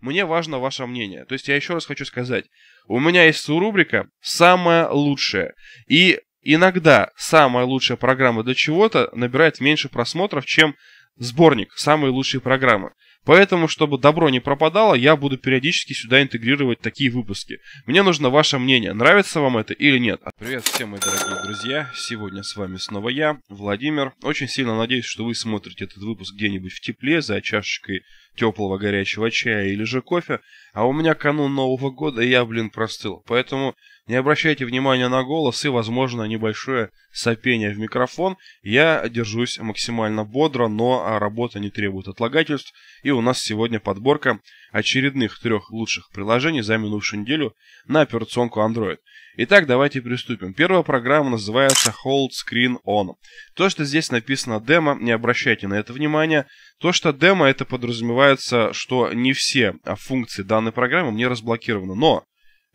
Мне важно ваше мнение. То есть я еще раз хочу сказать, у меня есть рубрика «Самое лучшее». И иногда самая лучшая программа для чего-то набирает меньше просмотров, чем сборник «Самые лучшие программы». Поэтому, чтобы добро не пропадало, я буду периодически сюда интегрировать такие выпуски. Мне нужно ваше мнение, нравится вам это или нет. Привет всем, мои дорогие друзья. Сегодня с вами снова я, Владимир. Очень сильно надеюсь, что вы смотрите этот выпуск где-нибудь в тепле, за чашечкой теплого горячего чая или же кофе. А у меня канун Нового года, и я, блин, простыл. Поэтому не обращайте внимания на голос и, возможно, небольшое сопение в микрофон. Я держусь максимально бодро, но а, работа не требует отлагательств. И у нас сегодня подборка очередных трех лучших приложений за минувшую неделю на операционку Android. Итак, давайте приступим. Первая программа называется Hold Screen On. То, что здесь написано демо, не обращайте на это внимания. То, что демо, это подразумевается, что не все а, функции данной программы мне разблокированы. Но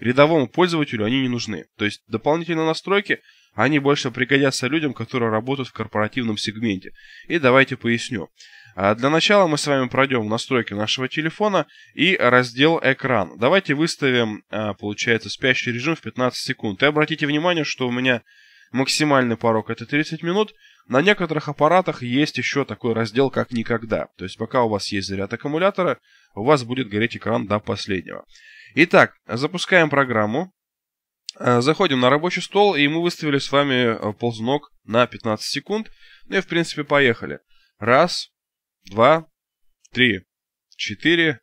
рядовому пользователю они не нужны. То есть дополнительные настройки, они больше пригодятся людям, которые работают в корпоративном сегменте. И давайте поясню. А, для начала мы с вами пройдем в настройки нашего телефона и раздел «Экран». Давайте выставим, а, получается, спящий режим в 15 секунд. И обратите внимание, что у меня максимальный порог это 30 минут. На некоторых аппаратах есть еще такой раздел, как «Никогда». То есть пока у вас есть заряд аккумулятора, у вас будет гореть экран до последнего. Итак, запускаем программу. Э, заходим на рабочий стол, и мы выставили с вами э, ползунок на 15 секунд. Ну и, в принципе, поехали. Раз, два, три, четыре,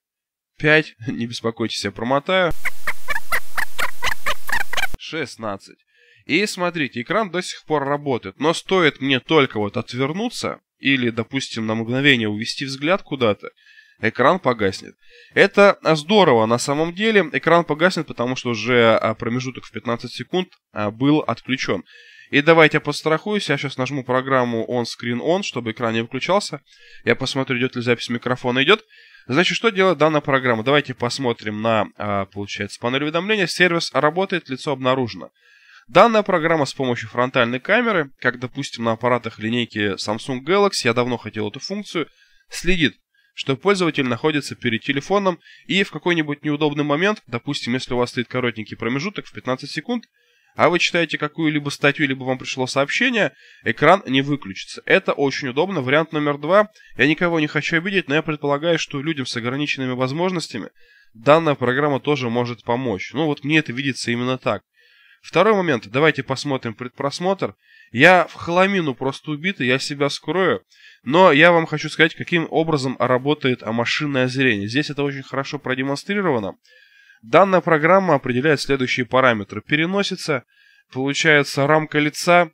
пять. Не беспокойтесь, я промотаю. 16. И смотрите, экран до сих пор работает, но стоит мне только вот отвернуться или, допустим, на мгновение увести взгляд куда-то, экран погаснет. Это здорово, на самом деле экран погаснет, потому что уже а, промежуток в 15 секунд а, был отключен. И давайте я подстрахуюсь, я сейчас нажму программу On Screen On, чтобы экран не выключался. Я посмотрю, идет ли запись микрофона, идет. Значит, что делает данная программа? Давайте посмотрим на, а, получается, панель уведомления. Сервис работает, лицо обнаружено. Данная программа с помощью фронтальной камеры, как, допустим, на аппаратах линейки Samsung Galaxy, я давно хотел эту функцию, следит что пользователь находится перед телефоном и в какой-нибудь неудобный момент, допустим, если у вас стоит коротенький промежуток в 15 секунд, а вы читаете какую-либо статью, либо вам пришло сообщение, экран не выключится. Это очень удобно. Вариант номер два. Я никого не хочу обидеть, но я предполагаю, что людям с ограниченными возможностями данная программа тоже может помочь. Ну вот мне это видится именно так. Второй момент. Давайте посмотрим предпросмотр. Я в холомину просто убитый, я себя скрою. Но я вам хочу сказать, каким образом работает машинное зрение. Здесь это очень хорошо продемонстрировано. Данная программа определяет следующие параметры. Переносится, получается рамка лица,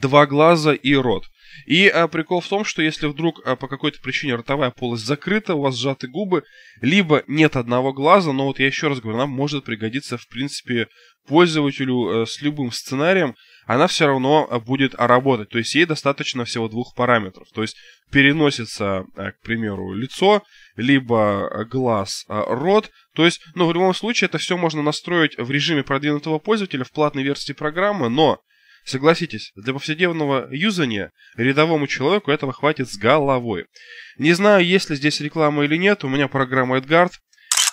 два глаза и рот. И а, прикол в том, что если вдруг а, по какой-то причине ротовая полость закрыта, у вас сжаты губы, либо нет одного глаза, но вот я еще раз говорю, она может пригодиться, в принципе, пользователю а, с любым сценарием, она все равно а, будет работать. То есть ей достаточно всего двух параметров. То есть переносится, а, к примеру, лицо, либо а, глаз, рот. То есть, ну, в любом случае, это все можно настроить в режиме продвинутого пользователя в платной версии программы, но Согласитесь, для повседневного юзания рядовому человеку этого хватит с головой. Не знаю, есть ли здесь реклама или нет, у меня программа AdGuard.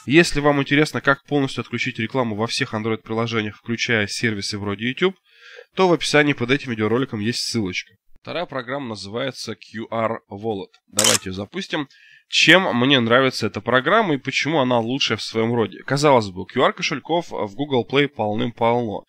Если вам интересно, как полностью отключить рекламу во всех Android-приложениях, включая сервисы вроде YouTube, то в описании под этим видеороликом есть ссылочка. Вторая программа называется QR Wallet. Давайте ее запустим. Чем мне нравится эта программа и почему она лучшая в своем роде? Казалось бы, QR кошельков в Google Play полным-полно.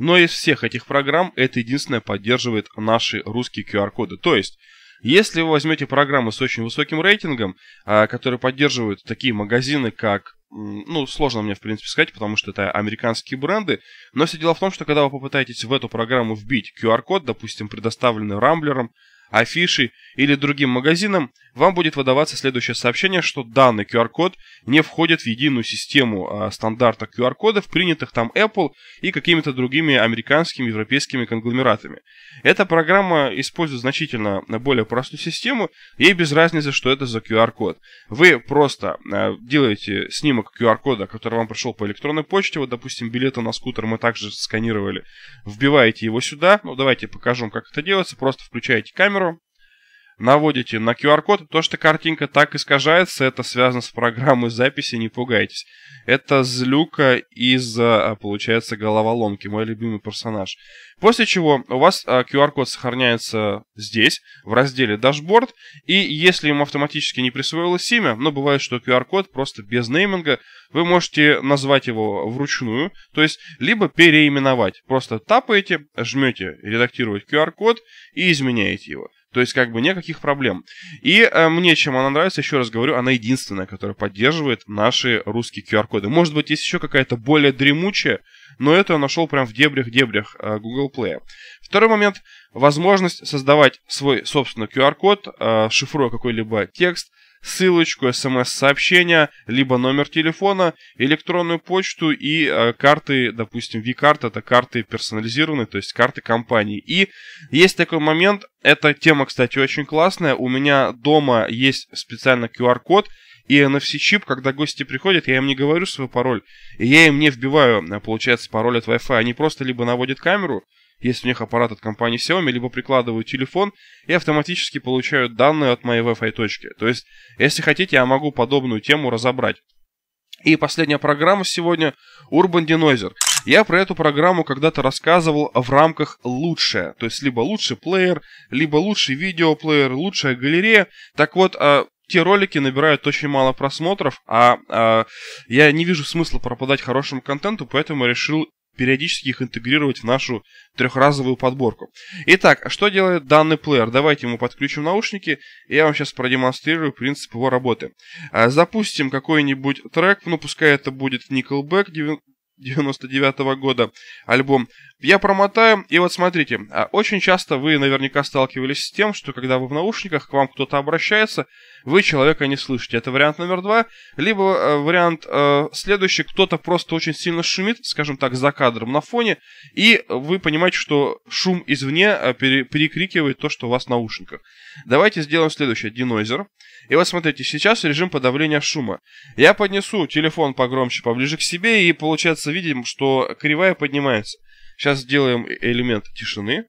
Но из всех этих программ это единственное поддерживает наши русские QR-коды. То есть, если вы возьмете программы с очень высоким рейтингом, а, которые поддерживают такие магазины, как ну, сложно мне, в принципе, сказать, потому что это американские бренды. Но все дело в том, что когда вы попытаетесь в эту программу вбить QR-код, допустим, предоставленный Рамблером, Афишей или другим магазином, вам будет выдаваться следующее сообщение, что данный QR-код не входит в единую систему э, стандарта QR-кодов, принятых там Apple и какими-то другими американскими, европейскими конгломератами. Эта программа использует значительно а, более простую систему, ей без разницы, что это за QR-код. Вы просто а, делаете снимок QR-кода, который вам пришел по электронной почте, вот, допустим, билеты на скутер мы также сканировали, вбиваете его сюда, ну, давайте покажем, как это делается, просто включаете камеру, наводите на QR-код, то, что картинка так искажается, это связано с программой записи, не пугайтесь. Это злюка из, а, получается, головоломки, мой любимый персонаж. После чего у вас QR-код а, сохраняется здесь, в разделе «Дашборд», и если ему автоматически не присвоилось имя, но бывает, что QR-код просто без нейминга, вы можете назвать его вручную, то есть либо переименовать. Просто тапаете, жмете «Редактировать QR-код» и изменяете его. То есть, как бы, никаких проблем. И э, мне, чем она нравится, еще раз говорю, она единственная, которая поддерживает наши русские QR-коды. Может быть, есть еще какая-то более дремучая, но это я нашел прям в дебрях-дебрях э, Google Play. Второй момент. Возможность создавать свой собственный QR-код, э, шифруя какой-либо текст, ссылочку, смс-сообщение, либо номер телефона, электронную почту и э, карты, допустим, V-карт, это карты персонализированные, то есть карты компании. И есть такой момент, эта тема, кстати, очень классная, у меня дома есть специально QR-код, и NFC-чип, когда гости приходят, я им не говорю свой пароль, и я им не вбиваю, э, получается, пароль от Wi-Fi. Они просто либо наводят камеру, если у них аппарат от компании Xiaomi, либо прикладываю телефон и автоматически получаю данные от моей Wi-Fi точки. То есть, если хотите, я могу подобную тему разобрать. И последняя программа сегодня – Urban Denoiser. Я про эту программу когда-то рассказывал в рамках «Лучшее». То есть, либо лучший плеер, либо лучший видеоплеер, лучшая галерея. Так вот, а, те ролики набирают очень мало просмотров, а, а я не вижу смысла пропадать хорошему контенту, поэтому решил периодически их интегрировать в нашу трехразовую подборку. Итак, что делает данный плеер? Давайте мы подключим наушники, и я вам сейчас продемонстрирую принцип его работы. А, запустим какой-нибудь трек, ну пускай это будет Nickelback 99 -го года альбом. Я промотаю, и вот смотрите, а, очень часто вы наверняка сталкивались с тем, что когда вы в наушниках, к вам кто-то обращается, вы человека не слышите. Это вариант номер два. Либо э, вариант э, следующий, кто-то просто очень сильно шумит, скажем так, за кадром на фоне, и вы понимаете, что шум извне э, пере- перекрикивает то, что у вас в наушниках. Давайте сделаем следующее. Динозер. И вот смотрите, сейчас режим подавления шума. Я поднесу телефон погромче, поближе к себе, и получается видим, что кривая поднимается. Сейчас сделаем э, элемент тишины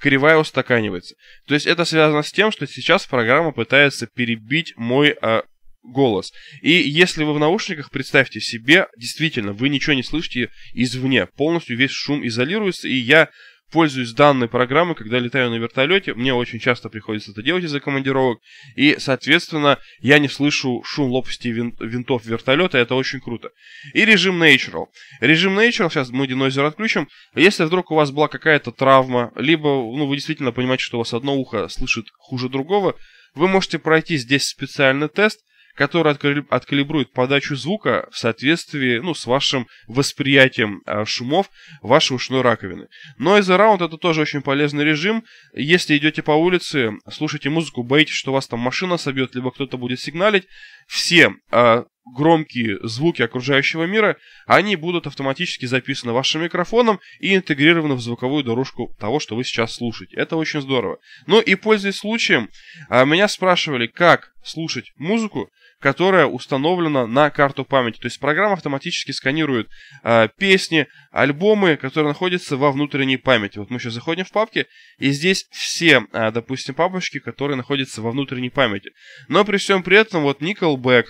кривая устаканивается. То есть это связано с тем, что сейчас программа пытается перебить мой э, голос. И если вы в наушниках, представьте себе, действительно, вы ничего не слышите извне. Полностью весь шум изолируется, и я пользуюсь данной программой, когда летаю на вертолете. Мне очень часто приходится это делать из-за командировок. И, соответственно, я не слышу шум лопасти вин- винтов вертолета. Это очень круто. И режим Natural. Режим Natural, сейчас мы динозер отключим. Если вдруг у вас была какая-то травма, либо ну, вы действительно понимаете, что у вас одно ухо слышит хуже другого, вы можете пройти здесь специальный тест – который откалибрует подачу звука в соответствии ну, с вашим восприятием а, шумов вашей ушной раковины. Noise Around это тоже очень полезный режим. Если идете по улице, слушаете музыку, боитесь, что вас там машина собьет, либо кто-то будет сигналить, все а, громкие звуки окружающего мира, они будут автоматически записаны вашим микрофоном и интегрированы в звуковую дорожку того, что вы сейчас слушаете. Это очень здорово. Ну и пользуясь случаем, а, меня спрашивали, как слушать музыку которая установлена на карту памяти. То есть программа автоматически сканирует э, песни, альбомы, которые находятся во внутренней памяти. Вот мы сейчас заходим в папки, и здесь все, э, допустим, папочки, которые находятся во внутренней памяти. Но при всем при этом, вот Nickelback,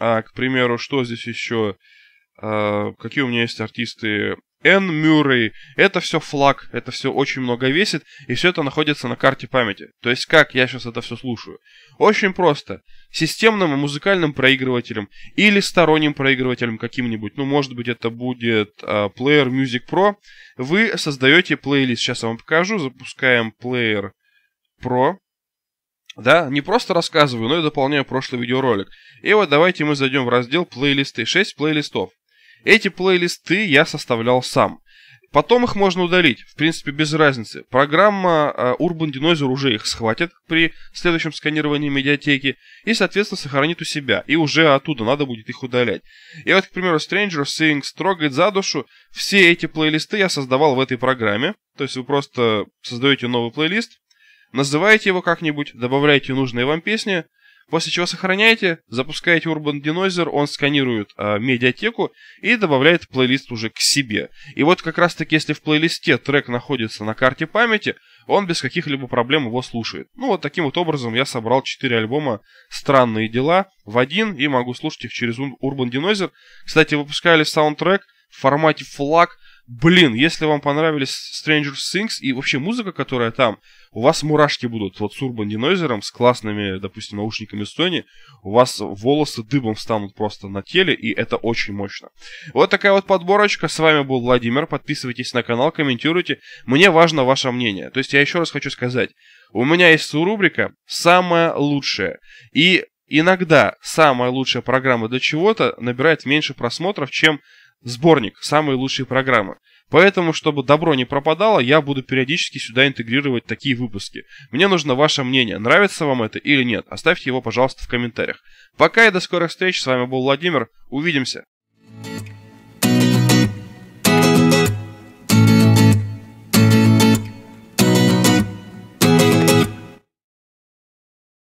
э, к примеру, что здесь еще... Э, какие у меня есть артисты, Энн Мюррей, это все флаг, это все очень много весит, и все это находится на карте памяти. То есть как я сейчас это все слушаю? Очень просто. Системным музыкальным проигрывателем или сторонним проигрывателем каким-нибудь, ну может быть это будет э, Player Music Pro, вы создаете плейлист. Сейчас я вам покажу, запускаем Player Pro. Да, не просто рассказываю, но и дополняю прошлый видеоролик. И вот давайте мы зайдем в раздел плейлисты. 6 плейлистов. Эти плейлисты я составлял сам. Потом их можно удалить, в принципе, без разницы. Программа э, Urban Dinosaur уже их схватит при следующем сканировании медиатеки и, соответственно, сохранит у себя. И уже оттуда надо будет их удалять. И вот, к примеру, Stranger Things, трогает за душу, все эти плейлисты я создавал в этой программе. То есть вы просто создаете новый плейлист, называете его как-нибудь, добавляете нужные вам песни, После чего сохраняете, запускаете Urban Denoiser, он сканирует э, медиатеку и добавляет плейлист уже к себе. И вот как раз таки, если в плейлисте трек находится на карте памяти, он без каких-либо проблем его слушает. Ну вот таким вот образом я собрал 4 альбома «Странные дела» в один и могу слушать их через Urban Denoiser. Кстати, выпускали саундтрек в формате флаг, Блин, если вам понравились Stranger Things и вообще музыка, которая там, у вас мурашки будут вот с Urban Denoiser'ом, с классными, допустим, наушниками Sony, у вас волосы дыбом встанут просто на теле, и это очень мощно. Вот такая вот подборочка, с вами был Владимир, подписывайтесь на канал, комментируйте, мне важно ваше мнение. То есть я еще раз хочу сказать, у меня есть рубрика «Самое лучшее», и иногда самая лучшая программа для чего-то набирает меньше просмотров, чем сборник, самые лучшие программы. Поэтому, чтобы добро не пропадало, я буду периодически сюда интегрировать такие выпуски. Мне нужно ваше мнение, нравится вам это или нет. Оставьте его, пожалуйста, в комментариях. Пока и до скорых встреч. С вами был Владимир. Увидимся.